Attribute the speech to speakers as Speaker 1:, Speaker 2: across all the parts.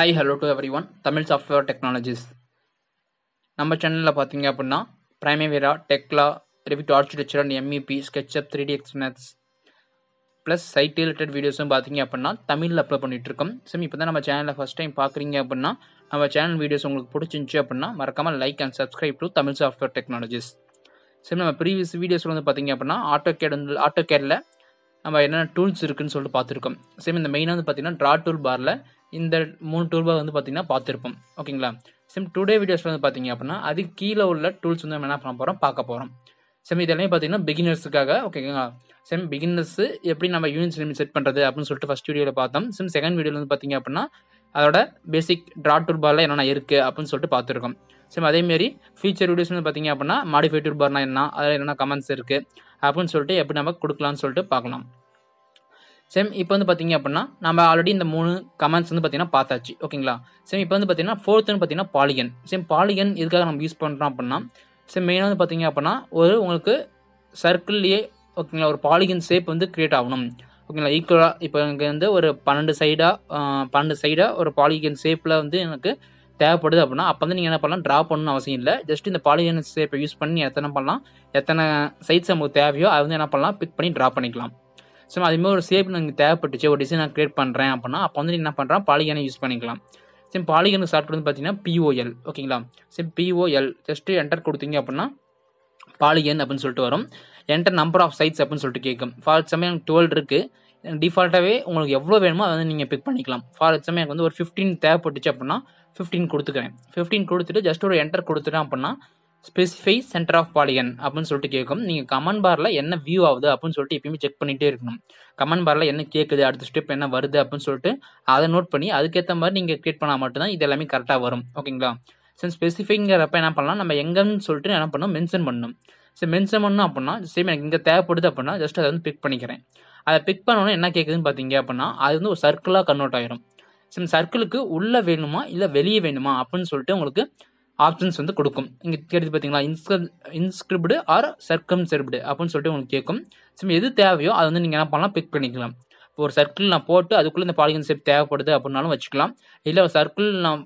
Speaker 1: hi hello to everyone Tamil software technologies நம்ம சேனலில் பார்த்தீங்க அப்படின்னா Vray Tekla Revit architecture and MEP SketchUp three D எக்ஸ்னட்ஸ் plus site related வீடியோஸும் பார்த்தீங்க அப்படின்னா தமிழில் அப்லோட் பண்ணிகிட்ருக்கோம் சிம் இப்போ தான் நம்ம சேனலில் ஃபஸ்ட் டைம் பார்க்குறீங்க அப்படின்னா நம்ம சேனல் வீடியோஸ் உங்களுக்கு பிடிச்சிருந்துச்சு அப்படின்னா மறக்காமல் like and subscribe to Tamil software technologies சரி நம்ம ப்ரீவியஸ் வீடியோஸில் வந்து பார்த்தீங்க அப்படின்னா ஆட்டோ கேட் வந்து ஆட்டோ கேடில் நம்ம என்னென்ன டூல்ஸ் இருக்குன்னு சொல்லிட்டு பார்த்துருக்கோம் சேம் இந்த மெயினாக வந்து பார்த்தீங்கன்னா ட்ரா டூல் பாரில் இந்த மூணு டூல் பார் வந்து பார்த்தீங்கன்னா பார்த்துருப்போம் ஓகேங்களா சேம் டுடே வீடியோஸில் வந்து பார்த்தீங்க அப்படின்னா அது கீழே உள்ள டூல்ஸ் வந்து நம்ம என்ன பண்ண போகிறோம் பார்க்க போகிறோம் சேம் இதெல்லாம் பார்த்தீங்கன்னா பிகினர்ஸுக்காக ஓகேங்களா சேம் பிகினர்ஸ் எப்படி நம்ம யூனிட்ஸ் லிமிட் செட் பண்ணுறது அப்படின்னு சொல்லிட்டு ஃபஸ்ட் வீடியோவில் பார்த்தோம் சேம் செகண்ட் வீடியோவில் வந்து பார்த்தீங்க அப்படின்னா அதோட பேசிக் ட்ரா டூல் பாரில் என்னென்ன இருக்குது அப்படின்னு சொல்லிட்டு பார்த்துருக்கோம் சரி அதேமாரி ஃபியூச்சர் வீடியோஸ்னு பார்த்தீங்க அப்படின்னா மாடிஃபைட் பார்னா என்ன அதில் என்னென்ன கமெண்ட்ஸ் இருக்குது அப்படின்னு சொல்லிட்டு எப்படி நம்ம கொடுக்கலாம்னு சொல்லிட்டு பார்க்கலாம் சேம் இப்போ வந்து பார்த்தீங்க அப்படின்னா நம்ம ஆல்ரெடி இந்த மூணு கமெண்ட்ஸ் வந்து பார்த்தீங்கன்னா பார்த்தாச்சு ஓகேங்களா சேம் இப்போ வந்து பார்த்தீங்கன்னா ஃபோர்த்துன்னு பார்த்தீங்கன்னா பாலிகன் சேம் பாலிகன் இதுக்காக நம்ம யூஸ் பண்ணுறோம் அப்படின்னா சேம் மெயினாக வந்து பார்த்தீங்க அப்படின்னா ஒரு உங்களுக்கு சர்க்கிள்லேயே ஓகேங்களா ஒரு பாலிகன் ஷேப் வந்து க்ரியேட் ஆகணும் ஓகேங்களா ஈக்குவலாக இப்போ எனக்கு வந்து ஒரு பன்னெண்டு சைடாக பன்னெண்டு சைடாக ஒரு பாலிகன் ஷேப்பில் வந்து எனக்கு தேவைப்படுது அப்படின்னா அப்போ வந்து நீங்கள் என்ன பண்ணலாம் ட்ரா பண்ணணும் அவசியம் இல்லை ஜஸ்ட் இந்த பாலிஜன் ஷேப்பை யூஸ் பண்ணி எத்தனை பண்ணலாம் எத்தனை சைட்ஸ் நமக்கு தேவையோ அதை வந்து என்ன பண்ணலாம் பிக் பண்ணி ட்ரா பண்ணிக்கலாம் ஸோ அதுமாதிரி ஒரு ஷேப் நீங்கள் தேவைப்பட்டுச்சு ஒரு டிசைன் நான் க்ரியேட் பண்ணுறேன் அப்படின்னா அப்போ வந்து என்ன பண்ணுறான் பாலிகனை யூஸ் பண்ணிக்கலாம் சரி பாலிகனுக்கு ஷார்ட் வந்து பார்த்தீங்கன்னா பிஓஎல் ஓகேங்களா சரி பிஓஎல் ஜஸ்ட்டு என்டர் கொடுத்தீங்க அப்படின்னா பாலிகன் அப்படின்னு சொல்லிட்டு வரும் என்டர் நம்பர் ஆஃப் சைட்ஸ் அப்படின்னு சொல்லிட்டு கேட்கும் ஃபார் எக்ஸாம்பிள் எனக்கு டுவெல் இருக்குது டிஃபால்ட்டாகவே உங்களுக்கு எவ்வளோ வேணுமோ அதை வந்து நீங்கள் பிக் பண்ணிக்கலாம் ஃபார் எக்ஸாம்பிள் எனக்கு வந்து ஒரு ஃபிஃப்டீன் தேவைப்பட்டுச்சு அப்படின்னா ஃபிஃப்டீன் கொடுத்துக்கிறேன் ஃபிஃப்டீன் கொடுத்துட்டு ஜஸ்ட் ஒரு என்டர் கொடுத்துட்டேன் அப்படின்னா ஸ்பெசிஃபை சென்டர் ஆஃப் பாலிகன் அப்படின்னு சொல்லிட்டு கேட்கும் நீங்கள் கமெண்ட் பாரில் என்ன வியூ ஆகுது அப்படின்னு சொல்லிட்டு எப்பயுமே செக் பண்ணிகிட்டே இருக்கணும் கமெண்ட் பாரில் என்ன கேட்குது அடுத்த ஸ்டெப் என்ன வருது அப்படின்னு சொல்லிட்டு அதை நோட் பண்ணி அதுக்கேற்ற மாதிரி நீங்கள் க்ரியேட் பண்ணால் மட்டும்தான் இது எல்லாமே கரெக்டாக வரும் ஓகேங்களா சரி ஸ்பெசிஃபைங்கிறப்ப என்ன பண்ணலாம் நம்ம எங்கன்னு சொல்லிட்டு என்ன பண்ணணும் மென்ஷன் பண்ணணும் சரி மென்ஷன் பண்ணணும் அப்படின்னா சேம் எனக்கு இங்கே தேவைப்படுது அப்படின்னா ஜஸ்ட் அதை வந்து பிக் பண்ணிக்கிறேன் அதை பிக் பண்ணோன்னே என்ன கேட்குதுன்னு பார்த்தீங்க அப்படின்னா அது வந்து ஒரு சர்க்கிளாக கன்வெர்ட் ஆயிரும் சம் சர்க்கிளுக்கு உள்ளே வேணுமா இல்லை வெளியே வேணுமா அப்படின்னு சொல்லிட்டு உங்களுக்கு ஆப்ஷன்ஸ் வந்து கொடுக்கும் இங்கே கேட்டு பார்த்தீங்களா இன்ஸ்கிரி இன்ஸ்கிரிப்டு ஆர் சர்க்கம் செர்ப்டு அப்படின்னு சொல்லிட்டு உங்களுக்கு கேட்கும் சம் எது தேவையோ அதை வந்து நீங்கள் என்ன பண்ணலாம் பிக் பண்ணிக்கலாம் இப்போ ஒரு சர்க்கிள் நான் போட்டு அதுக்குள்ளே இந்த பாலிகன் ஷேப் தேவைப்படுது அப்படின்னாலும் வச்சுக்கலாம் இல்லை ஒரு சர்க்கிள் நான்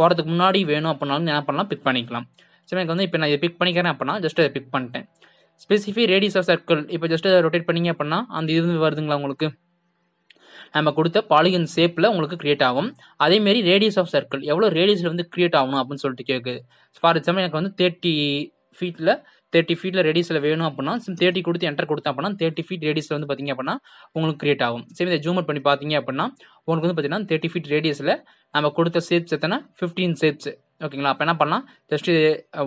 Speaker 1: போகிறதுக்கு முன்னாடி வேணும் அப்படின்னாலும் என்ன பண்ணலாம் பிக் பண்ணிக்கலாம் ஸோ எனக்கு வந்து இப்போ நான் இதை பிக் பண்ணிக்கிறேன் அப்படின்னா ஜஸ்ட் அதை பிக் பண்ணிட்டேன் ஸ்பெசிஃபிக் ரேடியஸ் ஆஃப் சர்க்கிள் இப்போ ஜஸ்ட் அதை ரொட்டேட் பண்ணிங்க அப்படின்னா அந்த இது வருதுங்களா உங்களுக்கு நம்ம கொடுத்த பாலிகன் ஷேப்பில் உங்களுக்கு கிரியேட் ஆகும் அதேமாரி ரேடியஸ் ஆஃப் சர்க்கிள் எவ்வளோ ரேடியஸில் வந்து கிரியேட் ஆகணும் அப்படின்னு சொல்லிட்டு கேட்குது ஃபார் எக்ஸாம்பிள் எனக்கு வந்து தேர்ட்டி ஃபீட்டில் தேர்ட்டி ஃபீட்டில் ரேடியஸில் வேணும் அப்படின்னா தேர்ட்டி கொடுத்து என்டர் கொடுத்தா அப்படின்னா தேர்ட்டி ஃபீட் ரேடியஸில் வந்து பார்த்திங்க அப்படின்னா உங்களுக்கு கிரியேட் ஆகும் சரி இதை ஜூம் அவுட் பண்ணி பார்த்தீங்க அப்படின்னா உங்களுக்கு வந்து பார்த்திங்கன்னா தேர்ட்டி ஃபீட் ரேடியஸில் நம்ம கொடுத்த ஷேப்ஸ் எத்தனை ஃபிஃப்டீன் ஷேப்ஸ் ஓகேங்களா அப்போ என்ன பண்ணலாம் just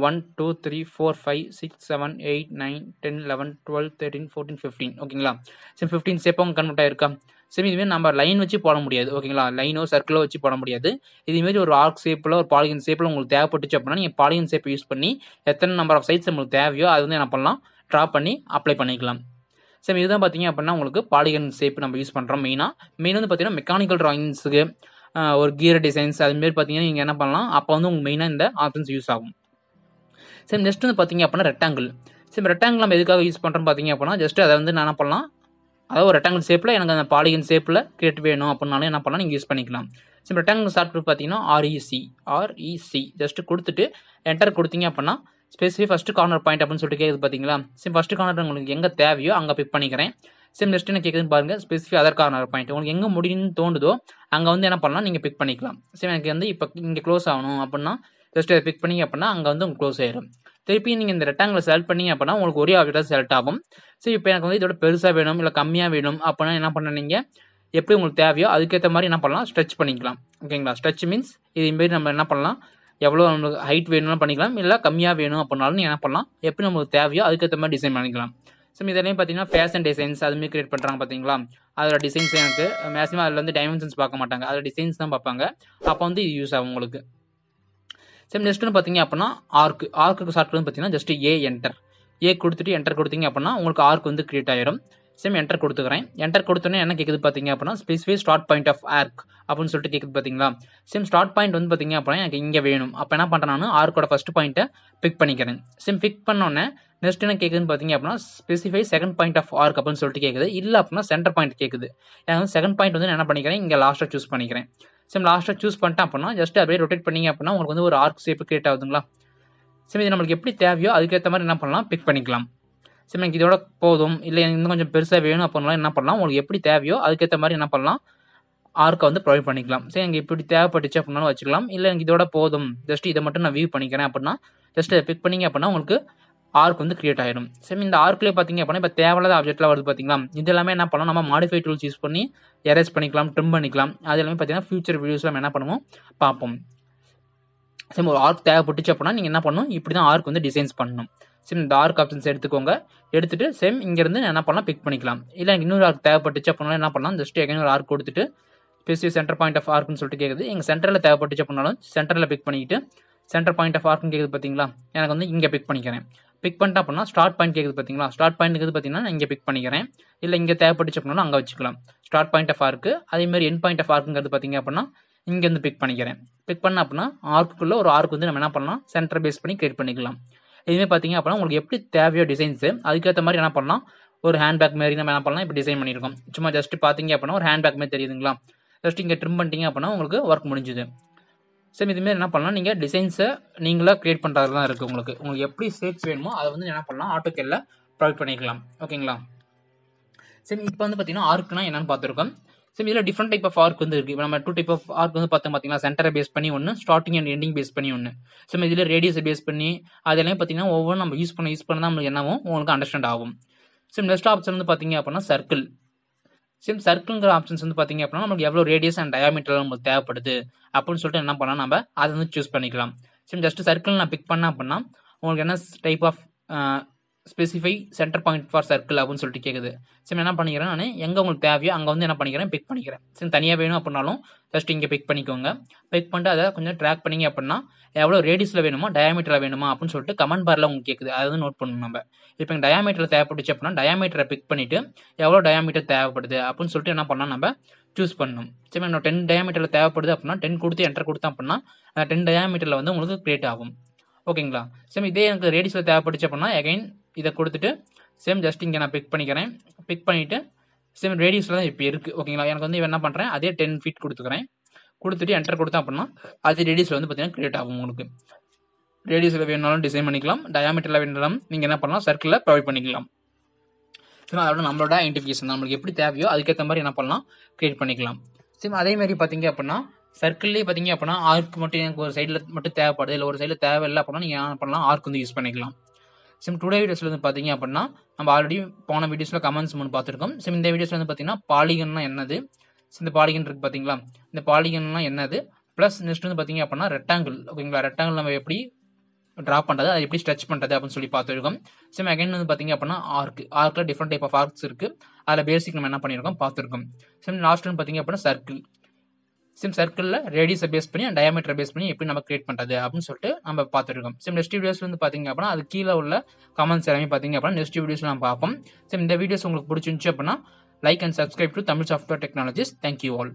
Speaker 1: one two three four five six seven eight nine ten eleven twelve thirteen fourteen fifteen ஓகேங்களா சரி ஃபிஃப்டீன் ஷேப்பாக கன்வெர்ட் ஆயிருக்கா சரி இதுமாரி நம்ம லைன் வச்சு போட முடியாது ஓகேங்களா லைனோ சர்க்கிளோ வச்சு போட முடியாது இதுமாரி ஒரு ஆர்க் ஷேப்பில் ஒரு பாலிகன் ஷேப்பில் உங்களுக்கு தேவைப்பட்டுச்சு அப்படின்னா நீங்கள் பாலிகன் ஷேப் யூஸ் பண்ணி எத்தனை நம்பர் ஆஃப் சைட்ஸ் நம்மளுக்கு தேவையோ அது வந்து என்ன பண்ணலாம் ட்ரா பண்ணி அப்ளை பண்ணிக்கலாம் சரி இதுதான் பார்த்தீங்க அப்படின்னா உங்களுக்கு பாலிகன் ஷேப் நம்ம யூஸ் பண்ணுறோம் மெயினாக மெயின் வந்து பார்த்தீங்கன்னா மெக்கானிக்கல் ட்ராயிங்ஸுக்கு ஒரு கீர் டிசைன்ஸ் அதுமாரி பார்த்தீங்கன்னா நீங்கள் என்ன பண்ணலாம் அப்போ வந்து உங்களுக்கு மெயினாக இந்த ஆப்ஷன்ஸ் யூஸ் ஆகும் சரி நெக்ஸ்ட் வந்து பார்த்தீங்க அப்படின்னா ரெக்டாங்கிள் சரி ரெக்டாங்கிள் நம்ம எதுக்காக யூஸ் பண்ணுறோம் பார்த்தீங்க அப்படின்னா ஜஸ்ட் அதை வந்து என்ன பண்ணலாம் அதாவது ஒரு ரெக்டாங்கிள் ஷேப்பில் எனக்கு அந்த பாலிகன் ஷேப்பில் கிரியேட் வேணும் அப்படின்னாலும் என்ன பண்ணலாம் நீங்கள் யூஸ் பண்ணிக்கலாம் சிம் ரெக்டாங்கிள் ஷார்ட் ப்ரூஃப் பார்த்தீங்கன்னா ஆர்இசி ஆர்இசி ஜஸ்ட்டு கொடுத்துட்டு என்டர் கொடுத்தீங்க அப்படின்னா ஸ்பெசிஃபிக் ஃபஸ்ட்டு கார்னர் பாயிண்ட் அப்படின்னு சொல்லிட்டு கேட்குது பார்த்தீங்களா சரி ஃபஸ்ட் கார்னர் உங்களுக்கு எங்கே தேவையோ அங்கே பிக் பண்ணிக்கிறேன் சிம் ஜஸ்ட்டு என்ன கேட்குதுன்னு பாருங்கள் ஸ்பெசிஃபிக் அதர் கார்னர் பாயிண்ட் உங்களுக்கு எங்கே முடியும்னு தோண்டுதோ அங்கே வந்து என்ன பண்ணலாம் நீங்கள் பிக் பண்ணிக்கலாம் சரி எனக்கு வந்து இப்போ இங்கே க்ளோஸ் ஆகணும் அப்படின்னா ஜஸ்ட் அதை பிக் பண்ணிங்க அப்படின்னா அங்கே வந்து உங்களுக்கு க்ளோஸ் ஆயிடும் திருப்பி நீங்கள் இந்த ரெட்டாங்கில் செலக்ட் பண்ணி அப்படின்னா உங்களுக்கு ஒரே ஆப்ஜெக்டாக செலக்ட் ஆகும் ஸோ இப்போ எனக்கு வந்து இதோட பெருசாக வேணும் இல்லை கம்மியாக வேணும் அப்படின்னா என்ன பண்ண நீங்கள் எப்படி உங்களுக்கு தேவையோ அதுக்கேற்ற மாதிரி என்ன பண்ணலாம் ஸ்ட்ரெச் பண்ணிக்கலாம் ஓகேங்களா ஸ்ட்ரெச் மீன்ஸ் இதுமாரி நம்ம என்ன பண்ணலாம் எவ்வளோ நம்மளுக்கு ஹைட் வேணும்னு பண்ணிக்கலாம் இல்லை கம்மியாக வேணும் அப்படின்னாலும் என்ன பண்ணலாம் எப்படி நம்மளுக்கு தேவையோ அதுக்கேற்ற மாதிரி டிசைன் பண்ணிக்கலாம் ஸோ இதெல்லாம் பார்த்தீங்கன்னா ஃபேஷன் டிசைன்ஸ் அதுமாதிரி கிரியேட் பண்ணுறாங்க பார்த்தீங்களா அதோட டிசைன்ஸ் எனக்கு மேக்ஸிமம் அதில் வந்து டைமென்ஷன்ஸ் பார்க்க மாட்டாங்க அதில் டிசைன்ஸ் தான் பார்ப்பாங்க அப்போ வந்து இது யூஸ் ஆகும் உங்களுக்கு சரி நெக்ஸ்ட்னு பார்த்தீங்க அப்படின்னா ஆர்க்கு ஆர்க்கு ஷார்ட் வந்து பார்த்தீங்கன்னா ஜஸ்ட் ஏ என்டர் ஏ கொடுத்துட்டு என்டர் கொடுத்தீங்க அப்படின்னா உங்களுக்கு ஆர்க் வந்து கிரியேட் ஆயிடும் சேம் என்டர் கொடுத்துக்கிறேன் என்டர் கொடுத்தோன்னே என்ன கேட்குது பார்த்தீங்க அப்படின்னா specific start point of arc அப்படின்னு சொல்லிட்டு கேட்குது பார்த்தீங்களா சேம் ஸ்டார்ட் பாயிண்ட் வந்து பார்த்தீங்க அப்படின்னா எனக்கு இங்கே வேணும் அப்போ என்ன பண்ணுறேன் நான் ஆர்க்கோட ஃபஸ்ட் பாயிண்ட்டை பிக் பண்ணிக்கிறேன் சேம் பிக் பண்ணோன்னே நெக்ஸ்ட் என்ன கேட்குதுன்னு பார்த்தீங்க அப்படின்னா specify second point of arc அப்படின்னு சொல்லிட்டு கேட்குது இல்லை அப்படின்னா சென்டர் பாயிண்ட் கேட்குது எனக்கு செகண்ட் பாயிண்ட் வந்து என்ன பண்ணிக்கிறேன் இங்கே லாஸ்ட்டாக சூஸ் பண்ணிக்கிறேன் சேம் லாஸ்ட்டாக சூஸ் பண்ணிட்டேன் அப்படின்னா ஜஸ்ட் அப்படியே ரொட்டேட் பண்ணிங்க அப்படின்னா உங்களுக்கு வந்து ஒரு ஆர்க் ஷேப் கிரியேட் ஆகுதுங்களா சரி இது நம்மளுக்கு எப்படி தேவையோ அதுக்கேற்ற மாதிரி என்ன பண்ணலாம் பிக் பண்ணிக்கலாம் சரி எனக்கு இதோட போதும் இல்லை எனக்கு இன்னும் கொஞ்சம் பெருசாக வேணும் அப்படின்னா என்ன பண்ணலாம் உங்களுக்கு எப்படி தேவையோ அதுக்கேற்ற மாதிரி என்ன பண்ணலாம் ஆர்க்கை வந்து ப்ரொவைட் பண்ணிக்கலாம் சரி எனக்கு இப்படி தேவைப்பட்டுச்சு அப்படின்னா வச்சுக்கலாம் இல்லை எனக்கு இதோட போதும் ஜஸ்ட் இதை மட்டும் நான் வியூ பண்ணிக்கிறேன் அப்படின்னா ஜஸ்ட் இதை பிக் பண்ணிங்க அப்படின்னா உங்களுக்கு ஆர்க் வந்து கிரியேட் ஆகிடும் சரி இந்த ஆர்க்லேயே பார்த்தீங்க அப்படின்னா இப்போ தேவையில்லாத ஆப்ஜெக்ட்லாம் வருது பார்த்தீங்களா இது எல்லாமே என்ன பண்ணலாம் நம்ம மாடிஃபை டூல்ஸ் யூஸ் பண்ணி எரேஸ் பண்ணிக்கலாம் ட்ரிம் பண்ணிக்கலாம் அது எல்லாமே பார்த்தீங்கன்னா ஃபியூச்சர் வீடியோஸில் நம்ம என்ன பண்ணுவோம் பார்ப்போம் சரி ஒரு ஆர்க் தேவைப்பட்டுச்சு அப்படின்னா நீங்கள் என்ன பண்ணணும் இப்படி தான் ஆர்க் வந்து டிசைன்ஸ் பண்ணணும் சிம் டார்க் ஆப்ஷன்ஸ் எடுத்துக்கோங்க எடுத்துட்டு சேம் இங்கேருந்து என்ன பண்ணலாம் பிக் பண்ணிக்கலாம் இல்லை எனக்கு இன்னொரு ஆர்க் தேவைப்பட்டுச்சு அப்படின்னா என்ன பண்ணலாம் ஜஸ்ட் எங்கே ஒரு ஆர்க் கொடுத்துட்டு ஸ்பெசிஃபிக் சென்டர் பாயிண்ட் ஆஃப் ஆர்க்னு சொல்லிட்டு கேட்குது எங்கள் சென்டரில் தேவைப்பட்டுச்சு அப்படின்னாலும் சென்டரில் பிக் பண்ணிக்கிட்டு சென்டர் பாயிண்ட் ஆஃப் ஆர்க்னு கேட்குது பார்த்தீங்களா எனக்கு வந்து இங்கே பிக் பண்ணிக்கிறேன் பிக் பண்ணிட்டு அப்படின்னா ஸ்டார்ட் பாயிண்ட் கேட்குது பார்த்தீங்களா ஸ்டார்ட் பாயிண்ட் கேது பார்த்தீங்கன்னா இங்கே பிக் பண்ணிக்கிறேன் இல்லை இங்கே தேவைப்பட்டுச்சு அப்படின்னா அங்கே வச்சுக்கலாம் ஸ்டார்ட் பாயிண்ட் ஆஃப் ஆர்க்கு அதேமாதிரி என் பாயிண்ட் ஆஃப் ஆர்க்குங்கிறது பார்த்தீங்க அப்படின்னா இங்கேருந்து பிக் பண்ணிக்கிறேன் பிக் பண்ண அப்படின்னா ஆர்க்குள்ளே ஒரு ஆர்க் வந்து நம்ம என்ன பண்ணலாம் சென்டர் பேஸ் பண்ணி கிரியேட் பண்ணிக்கலாம் இதுவுமே பார்த்தீங்க அப்படின்னா உங்களுக்கு எப்படி தேவையோ டிசைன்ஸு அதுக்கேற்ற மாதிரி என்ன பண்ணலாம் ஒரு ஹேண்ட் பேக் மாதிரி நம்ம என்ன பண்ணலாம் இப்போ டிசைன் பண்ணியிருக்கோம் சும்மா ஜஸ்ட் பார்த்தீங்க அப்படின்னா ஒரு ஹேண்ட் பேக் மாதிரி தெரியுதுங்களா ஜஸ்ட் இங்கே ட்ரிம் பண்ணிட்டீங்க அப்படின்னா உங்களுக்கு ஒர்க் முடிஞ்சுது சரி இதுமாரி என்ன பண்ணலாம் நீங்கள் டிசைன்ஸை நீங்களாக க்ரியேட் பண்ணுறது தான் இருக்குது உங்களுக்கு உங்களுக்கு எப்படி ஷேப்ஸ் வேணுமோ அதை வந்து என்ன பண்ணலாம் கேரில் ப்ரொவைட் பண்ணிக்கலாம் ஓகேங்களா சரி இப்போ வந்து பார்த்தீங்கன்னா ஆர்க்குனா என்னென்னு பார்த்துருக்கோம் சிம் இதில் டிஃப்ரெண்ட் டைப் ஆஃப் ஆர்க் வந்து இருக்குது நம்ம டூ டைப் ஆஃப் ஆர்க் வந்து பார்த்தோம் பார்த்தீங்கன்னா சென்டரை பேஸ் பண்ணி ஒன்று ஸ்டார்டிங் அண்ட் எண்டிங் பேஸ் பண்ணி ஒன்று ஸோ இதில் ரேடியஸை பேஸ் பண்ணி அதெல்லாம் பார்த்தீங்கன்னா ஒவ்வொரு நம்ம யூஸ் பண்ண யூஸ் பண்ணால் நம்மளுக்கு என்னவோ உங்களுக்கு அண்டர்ஸ்டாண்ட் ஆகும் சிம் நெக்ஸ்ட் ஆப்ஷன் வந்து பார்த்தீங்க அப்படின்னா சர்க்கிள் சிம் சர்க்கிள்ங்கிற ஆப்ஷன்ஸ் வந்து பார்த்தீங்க அப்படின்னா நமக்கு எவ்வளோ ரேடியஸ் அண்ட் டயாமீட்டர் நமக்கு தேவைப்படுது அப்படின்னு சொல்லிட்டு என்ன பண்ணலாம் நம்ம அதை வந்து சூஸ் பண்ணிக்கலாம் சிம் ஜஸ்ட் சர்க்கிள் நான் பிக் பண்ண அப்படின்னா உங்களுக்கு என்ன type of specify centre point for circle அப்படின்னு சொல்லிட்டு கேட்குது சரி என்ன பண்ணிக்கிறேன் நான் எங்கே உங்களுக்கு தேவையோ அங்கே வந்து என்ன பண்ணிக்கிறேன் பிக் பண்ணிக்கிறேன் சரி தனியாக வேணும் அப்படின்னாலும் ஜஸ்ட் இங்கே பிக் பண்ணிக்கோங்க பிக் பண்ணிட்டு அதை கொஞ்சம் ட்ராக் பண்ணிங்க அப்படின்னா எவ்வளோ ரேடியஸில் வேணுமா டயாமீட்டரில் வேணுமா அப்படின்னு சொல்லிட்டு கமெண்ட் பாரில் உங்களுக்கு கேட்குது அதை வந்து நோட் பண்ணணும் நம்ம இப்போ எங்கள் டயாமீட்டரில் தேவைப்பட்டுச்சு அப்படின்னா டயாமீட்டரை பிக் பண்ணிவிட்டு எவ்வளோ டயாமீட்டர் தேவைப்படுது அப்படின்னு சொல்லிட்டு என்ன பண்ணால் நம்ம சூஸ் பண்ணணும் சரி நான் டென் டயாமீட்டரில் தேவைப்படுது அப்படின்னா டென் கொடுத்து என்டர் கொடுத்தோம் அப்படின்னா டென் டயாமீட்டரில் வந்து உங்களுக்கு கிரியேட் ஆகும் ஓகேங்களா சரி இதே எனக்கு ரேடியஸில் தேவைப்பட்டுச்சு அப்படின்னா எகைன் இதை கொடுத்துட்டு சேம் ஜஸ்ட் இங்கே நான் பிக் பண்ணிக்கிறேன் பிக் பண்ணிவிட்டு சேம் ரேடியஸில் தான் இப்போ இருக்குது ஓகேங்களா எனக்கு வந்து என்ன பண்ணுறேன் அதே டென் ஃபீட் கொடுத்துக்கிறேன் கொடுத்துட்டு என்டர் கொடுத்தா அப்படின்னா அது ரேடியஸில் வந்து பார்த்தீங்கன்னா க்ரியேட் ஆகும் உங்களுக்கு ரேடியஸில் வேணாலும் டிசைன் பண்ணிக்கலாம் டயாமீட்டரில் வேணாலும் நீங்கள் என்ன பண்ணலாம் சர்க்கிளில் ப்ரொவைட் பண்ணிக்கலாம் சரி அதோட நம்மளோட ஐடென்டிஃபிகேஷன் நம்மளுக்கு எப்படி தேவையோ அதுக்கேற்ற மாதிரி என்ன பண்ணலாம் க்ரியேட் பண்ணிக்கலாம் சேம் அதே மாதிரி பார்த்தீங்க அப்படின்னா சர்க்கிள்லேயே பார்த்தீங்க அப்படின்னா ஆர்க் மட்டும் எனக்கு ஒரு சைடில் மட்டும் தேவைப்படுது இல்லை ஒரு சைடில் தேவையில்லை அப்படின்னா நீங்கள் என்ன பண்ணலாம் ஆர்க் வந்து யூஸ் பண்ணிக்கலாம் சிம் டுடே வீடியோஸ்ல வந்து பார்த்தீங்க அப்படின்னா நம்ம ஆல்ரெடி போன வீடியோஸில் கமெண்ட்ஸ் மூணு பார்த்துருக்கோம் சிம் இந்த வீடியோஸில் வந்து பார்த்தீங்கன்னா பாலிகன்னா என்னது இந்த பாலிகன் இருக்குது பார்த்தீங்களா இந்த பாலிகன்னா என்னது ப்ளஸ் நெக்ஸ்ட் வந்து பார்த்தீங்க அப்படின்னா ரெக்டாங்கிள் ஓகேங்களா ரெக்டாங்கிள் நம்ம எப்படி ட்ரா பண்ணுறது அது எப்படி ஸ்ட்ரெச் பண்ணுறது அப்படின்னு சொல்லி பார்த்துருக்கோம் சிம் அகைன் வந்து பார்த்தீங்க அப்படின்னா ஆர்க் ஆர்க்கில் டிஃப்ரெண்ட் டைப் ஆஃப் ஆர்க்ஸ் இருக்குது அதில் பேசிக் நம்ம என்ன பண்ணியிருக்கோம் பார்த்துருக்கோம் சிம் லாஸ்ட் வந்து பார்த்தீங்க அப்படின்னா சர்க்கிள் சிம் சர்க்கிளில் ரேடியஸை பேஸ் பண்ணி டயாமீட்டரை பேஸ் பண்ணி எப்படி நம்ம கிரியேட் பண்ணுறது அப்படின்னு சொல்லிட்டு நம்ம பார்த்துருக்கோம் சிம் நெக்ஸ்ட் வீடியோஸ்ல வந்து பார்த்தீங்க அப்படின்னா அது கீழே உள்ள கமெண்ட்ஸ் எல்லாமே பார்த்தீங்க அப்படின்னா நெக்ஸ்ட் வீடியோஸ் நம்ம பார்ப்போம் சிம் இந்த வீடியோஸ் உங்களுக்கு பிடிச்சிருந்துச்சு அப்படின்னா like and subscribe to Tamil software technologies thank you all